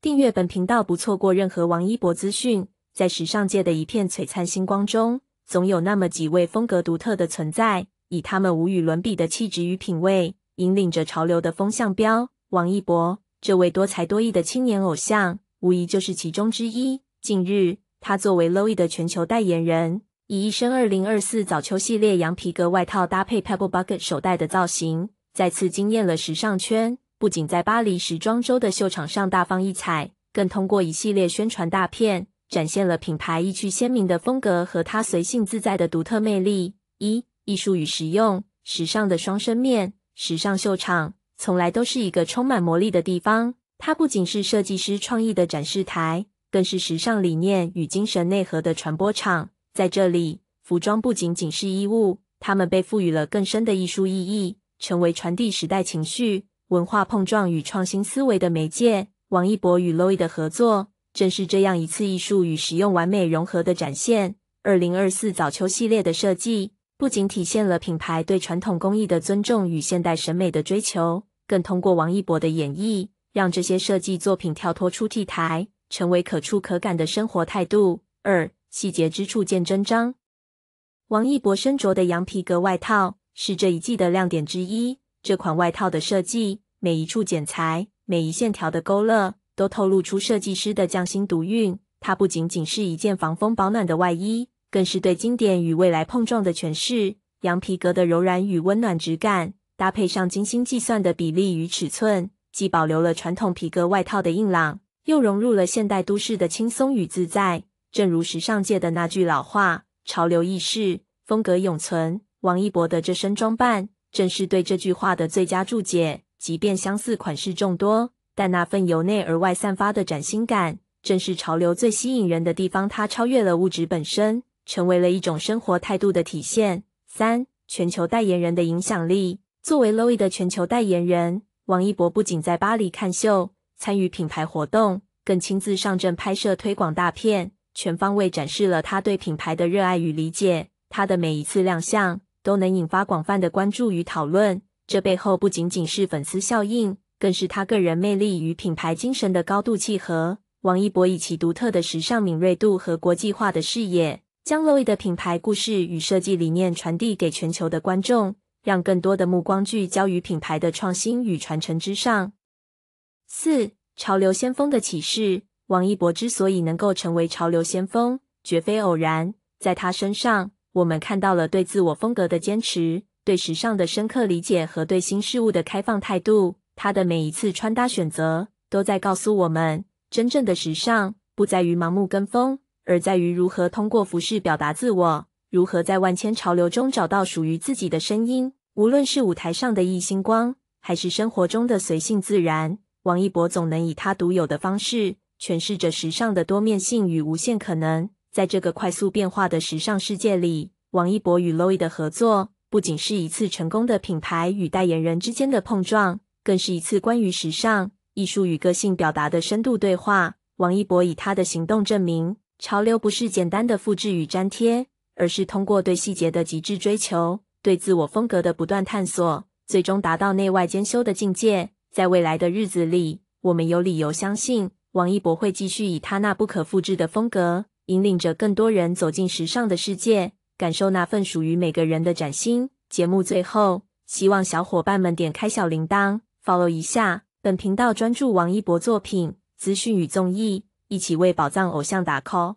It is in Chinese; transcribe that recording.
订阅本频道，不错过任何王一博资讯。在时尚界的一片璀璨星光中，总有那么几位风格独特的存在，以他们无与伦比的气质与品味，引领着潮流的风向标。王一博，这位多才多艺的青年偶像，无疑就是其中之一。近日，他作为 Loewe 的全球代言人，以一身二零二四早秋系列羊皮革外套搭配 Pebble Bag 手袋的造型，再次惊艳了时尚圈。不仅在巴黎时装周的秀场上大放异彩，更通过一系列宣传大片展现了品牌意趣鲜明的风格和它随性自在的独特魅力。一艺术与实用，时尚的双生面。时尚秀场从来都是一个充满魔力的地方，它不仅是设计师创意的展示台，更是时尚理念与精神内核的传播场。在这里，服装不仅仅是衣物，它们被赋予了更深的艺术意义，成为传递时代情绪。文化碰撞与创新思维的媒介，王一博与 l o e e 的合作正是这样一次艺术与实用完美融合的展现。二零二四早秋系列的设计不仅体现了品牌对传统工艺的尊重与现代审美的追求，更通过王一博的演绎，让这些设计作品跳脱出 T 台，成为可触可感的生活态度。二细节之处见真章，王一博身着的羊皮革外套是这一季的亮点之一。这款外套的设计，每一处剪裁，每一线条的勾勒，都透露出设计师的匠心独运。它不仅仅是一件防风保暖的外衣，更是对经典与未来碰撞的诠释。羊皮革的柔软与温暖质感，搭配上精心计算的比例与尺寸，既保留了传统皮革外套的硬朗，又融入了现代都市的轻松与自在。正如时尚界的那句老话：“潮流易逝，风格永存。”王一博的这身装扮。正是对这句话的最佳注解。即便相似款式众多，但那份由内而外散发的崭新感，正是潮流最吸引人的地方。它超越了物质本身，成为了一种生活态度的体现。三、全球代言人的影响力。作为 Louis 的全球代言人，王一博不仅在巴黎看秀、参与品牌活动，更亲自上阵拍摄推广大片，全方位展示了他对品牌的热爱与理解。他的每一次亮相。都能引发广泛的关注与讨论，这背后不仅仅是粉丝效应，更是他个人魅力与品牌精神的高度契合。王一博以其独特的时尚敏锐度和国际化的视野，将 Louis 的品牌故事与设计理念传递给全球的观众，让更多的目光聚焦于品牌的创新与传承之上。四、潮流先锋的启示：王一博之所以能够成为潮流先锋，绝非偶然，在他身上。我们看到了对自我风格的坚持，对时尚的深刻理解和对新事物的开放态度。他的每一次穿搭选择，都在告诉我们，真正的时尚不在于盲目跟风，而在于如何通过服饰表达自我，如何在万千潮流中找到属于自己的声音。无论是舞台上的一星光，还是生活中的随性自然，王一博总能以他独有的方式诠释着时尚的多面性与无限可能。在这个快速变化的时尚世界里，王一博与 l o e e 的合作不仅是一次成功的品牌与代言人之间的碰撞，更是一次关于时尚、艺术与个性表达的深度对话。王一博以他的行动证明，潮流不是简单的复制与粘贴，而是通过对细节的极致追求、对自我风格的不断探索，最终达到内外兼修的境界。在未来的日子里，我们有理由相信，王一博会继续以他那不可复制的风格。引领着更多人走进时尚的世界，感受那份属于每个人的崭新。节目最后，希望小伙伴们点开小铃铛，follow 一下本频道，专注王一博作品资讯与综艺，一起为宝藏偶像打 call。